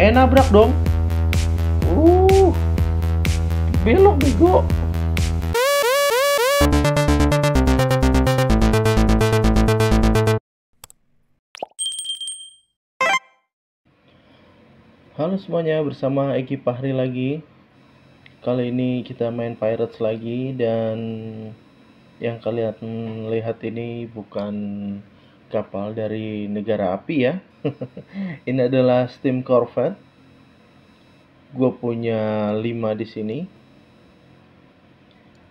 Eh nabrak dong. Uh. Belok bego. Halo semuanya, bersama Eki Pahri lagi. Kali ini kita main Pirates lagi dan yang kalian lihat ini bukan kapal dari negara api ya. ini adalah steam corvette. Gue punya 5 di sini.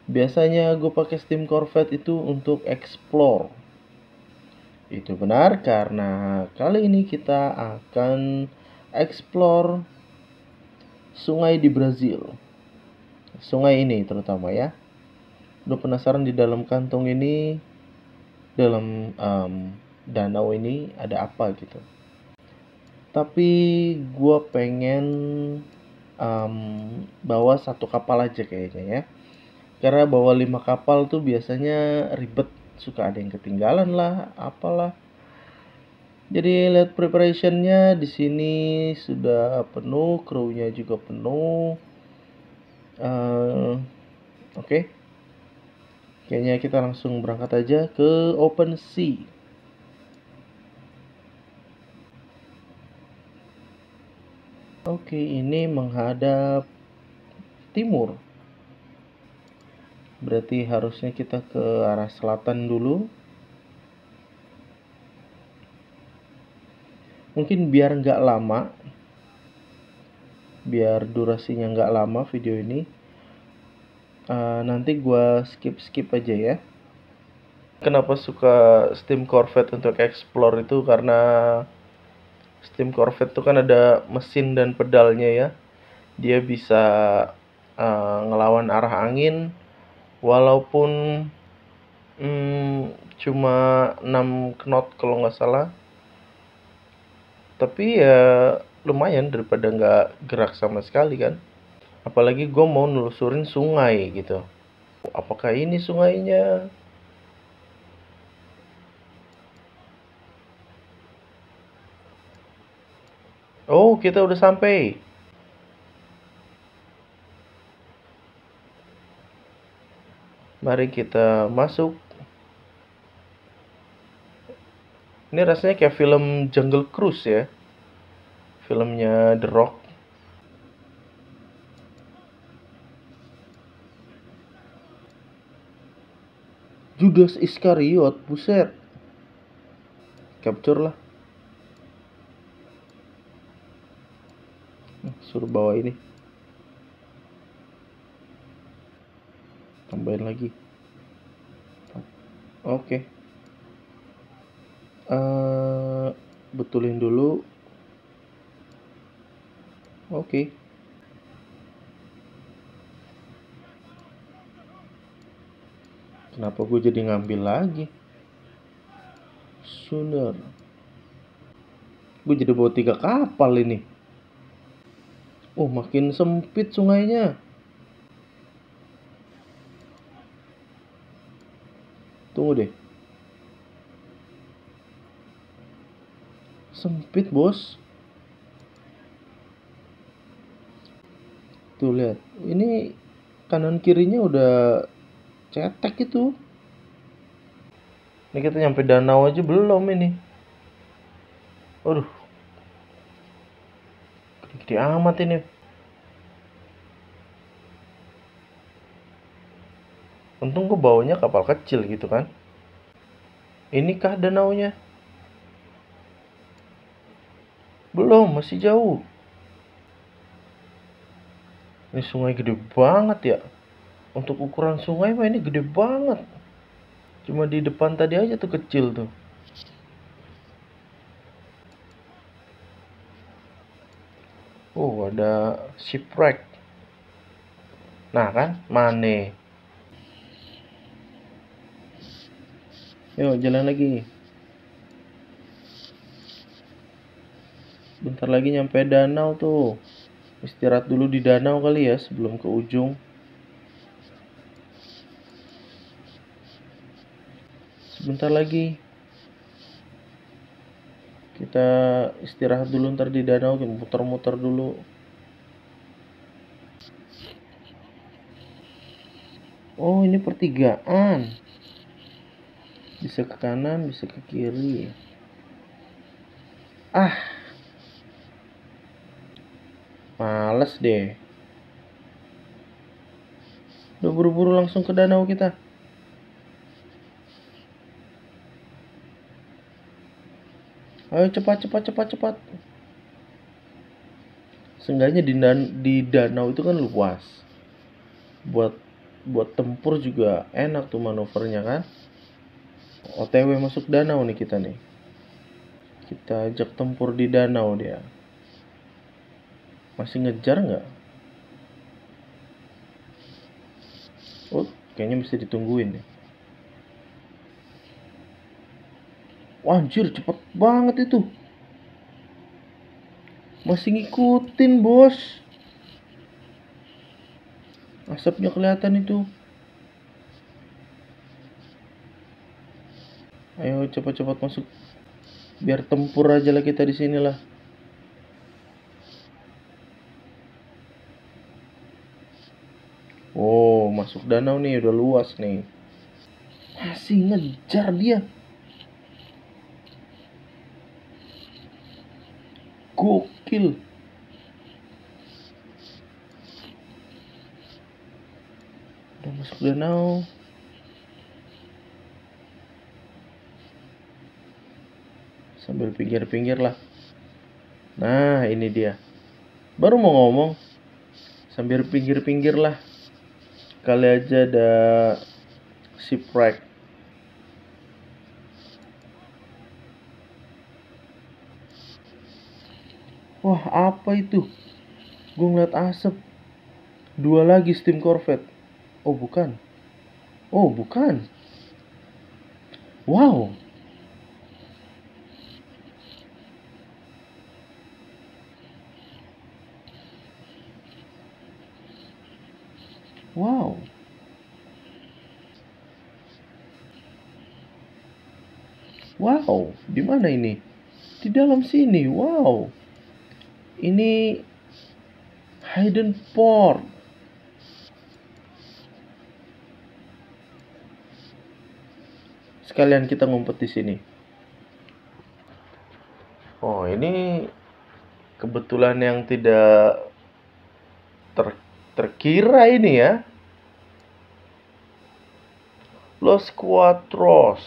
Biasanya gue pakai steam corvette itu untuk explore. Itu benar karena kali ini kita akan explore sungai di Brazil. Sungai ini terutama ya. Udah penasaran di dalam kantong ini dalam um, danau ini ada apa gitu tapi gue pengen um, bawa satu kapal aja kayaknya ya karena bawa lima kapal tuh biasanya ribet suka ada yang ketinggalan lah apalah jadi lihat preparationnya di sini sudah penuh krunya juga penuh uh, oke okay. kayaknya kita langsung berangkat aja ke open sea Oke, ini menghadap timur. Berarti harusnya kita ke arah selatan dulu. Mungkin biar nggak lama, biar durasinya nggak lama video ini. Uh, nanti gue skip-skip aja ya. Kenapa suka Steam Corvette untuk explore itu karena steam Corvette tuh kan ada mesin dan pedalnya ya dia bisa uh, ngelawan arah angin walaupun hmm, cuma 6 knot kalau nggak salah tapi ya lumayan daripada nggak gerak sama sekali kan apalagi gue mau nelusurin sungai gitu apakah ini sungainya Oh, kita udah sampai. Mari kita masuk. Ini rasanya kayak film Jungle Cruise ya. Filmnya The Rock. Judas Iskariot, buset. Capture lah. suruh bawa ini tambahin lagi oke okay. uh, eh, betulin dulu oke okay. Kenapa gue jadi ngambil lagi? sunar Gue jadi bawa tiga kapal ini. Oh, makin sempit sungainya. Tunggu deh. Sempit, Bos. Tuh lihat. Ini kanan kirinya udah cetek itu. Ini kita nyampe danau aja belum ini. Aduh gede amat ini untung gue bawahnya kapal kecil gitu kan inikah danaunya belum masih jauh ini sungai gede banget ya untuk ukuran sungai mah ini gede banget cuma di depan tadi aja tuh kecil tuh ada shipwreck nah kan mane yuk jalan lagi bentar lagi nyampe danau tuh istirahat dulu di danau kali ya sebelum ke ujung sebentar lagi kita istirahat dulu ntar di danau muter-muter dulu oh ini pertigaan bisa ke kanan bisa ke kiri ah males deh udah buru-buru langsung ke danau kita ayo cepat cepat cepat cepat seenggaknya di, dan di danau itu kan luas buat buat tempur juga enak tuh manuvernya kan OTW masuk danau nih kita nih kita ajak tempur di danau dia masih ngejar nggak oh kayaknya mesti ditungguin ya. Wah, anjir cepet banget itu masih ngikutin bos asapnya kelihatan itu ayo cepat-cepat masuk biar tempur aja lah kita di sinilah oh masuk danau nih udah luas nih masih ngejar dia gokil udah masuk danau sambil pinggir-pinggir lah nah ini dia baru mau ngomong sambil pinggir-pinggir lah kali aja ada shipwreck Wah apa itu? Gue ngeliat asap Dua lagi steam corvette Oh, bukan. Oh, bukan. Wow. Wow. Wow, di mana ini? Di dalam sini. Wow. Ini Hidden Port. sekalian kita ngumpet di sini. Oh, ini kebetulan yang tidak ter terkira ini ya. Los Cuatros.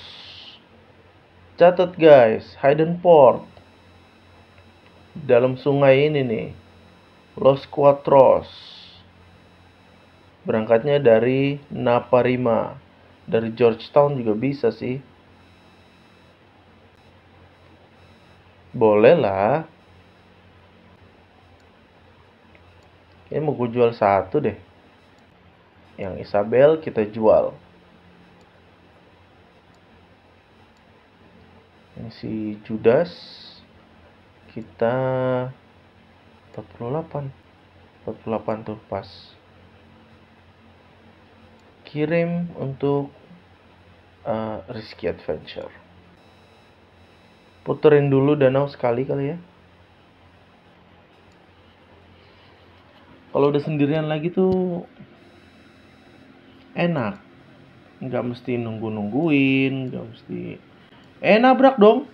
Catat guys, Hidden Port. Dalam sungai ini nih. Los Cuatros. Berangkatnya dari Naparima dari Georgetown juga bisa sih boleh lah ini mau gue jual satu deh yang Isabel kita jual ini si Judas kita 48 48 tuh pas kirim untuk uh, eh, Risky Adventure. Puterin dulu danau sekali kali ya. Kalau udah sendirian lagi tuh enak. Nggak mesti nunggu-nungguin, nggak mesti... Eh, nabrak dong!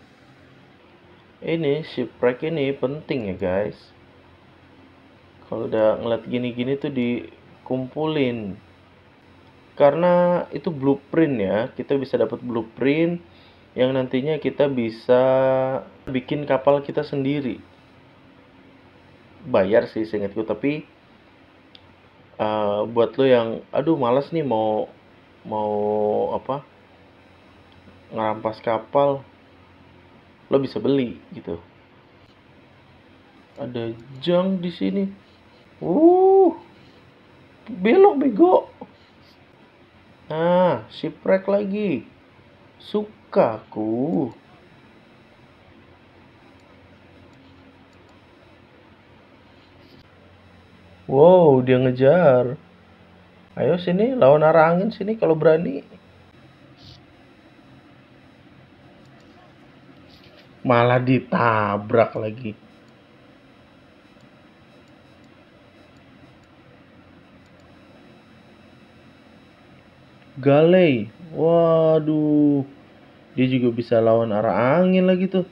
Ini, shipwreck ini penting ya guys. Kalau udah ngeliat gini-gini tuh dikumpulin karena itu blueprint ya kita bisa dapat blueprint yang nantinya kita bisa bikin kapal kita sendiri bayar sih seingatku tapi uh, buat lo yang aduh males nih mau mau apa ngerampas kapal lo bisa beli gitu ada jang di sini uh belok bego Nah, si Prek lagi. Sukaku. Wow, dia ngejar. Ayo sini, lawan arah angin sini kalau berani. Malah ditabrak lagi. Galei. Waduh. Dia juga bisa lawan arah angin lagi tuh.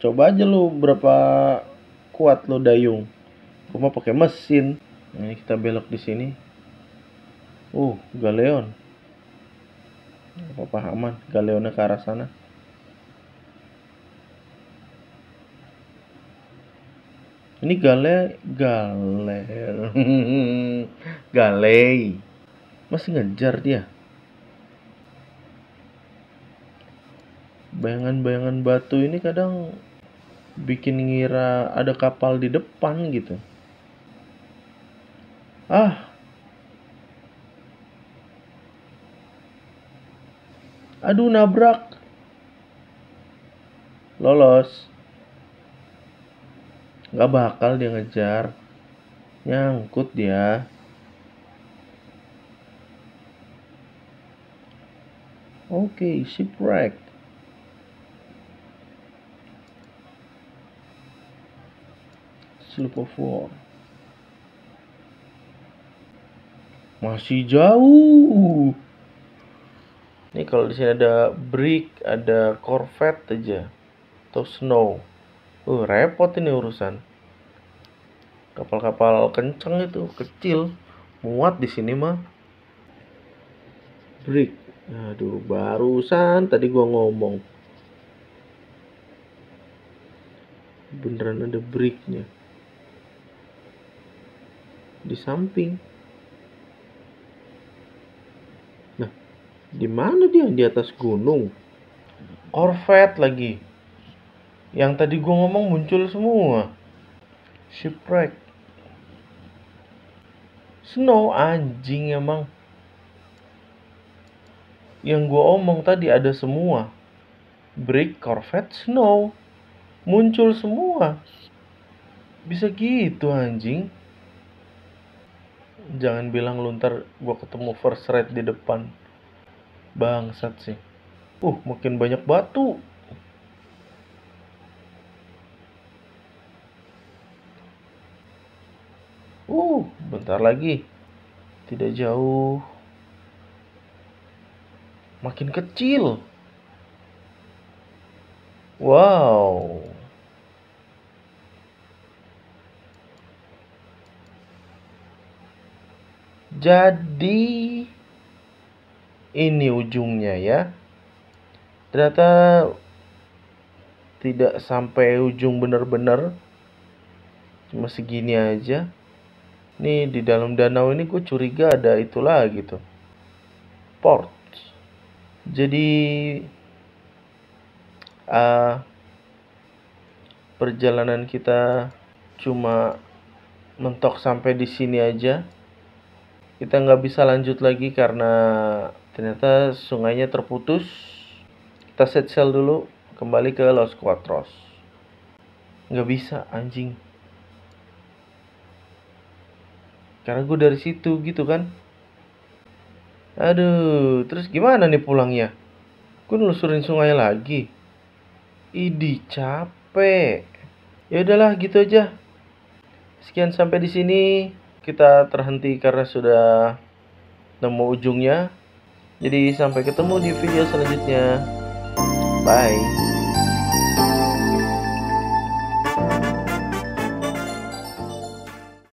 Coba aja lu berapa kuat lo dayung. Gua mau pakai mesin. Nah, ini kita belok di sini. Uh, Galeon. Apa aman, Galeonnya ke arah sana. Ini gale, gale, galei. Masih ngejar dia. Bayangan-bayangan batu ini kadang bikin ngira ada kapal di depan gitu. Ah. Aduh nabrak. Lolos. nggak bakal dia ngejar. Nyangkut dia. okay shipwreck sloop of masih jauh ini kalau di sini ada brick ada corvette aja atau snow uh repot ini urusan kapal-kapal kenceng itu kecil muat di sini mah brick Aduh, barusan tadi gua ngomong. Beneran ada breaknya. Di samping. Nah, di mana dia? Di atas gunung. Corvette lagi. Yang tadi gua ngomong muncul semua. Shipwreck. Snow anjing emang yang gue omong tadi ada semua break Corvette Snow muncul semua bisa gitu anjing jangan bilang lu ntar gue ketemu first rate di depan bangsat sih uh makin banyak batu uh bentar lagi tidak jauh makin kecil. Wow. Jadi ini ujungnya ya. Ternyata tidak sampai ujung benar-benar. Cuma segini aja. Nih di dalam danau ini gue curiga ada itulah gitu. Port. Jadi uh, perjalanan kita cuma mentok sampai di sini aja. Kita nggak bisa lanjut lagi karena ternyata sungainya terputus. Kita set sail dulu kembali ke Los Cuatros. Nggak bisa anjing. Karena gue dari situ gitu kan. Aduh, terus gimana nih pulangnya? Gue nelusurin sungai lagi. Idi capek. Ya udahlah gitu aja. Sekian sampai di sini. Kita terhenti karena sudah nemu ujungnya. Jadi sampai ketemu di video selanjutnya. Bye.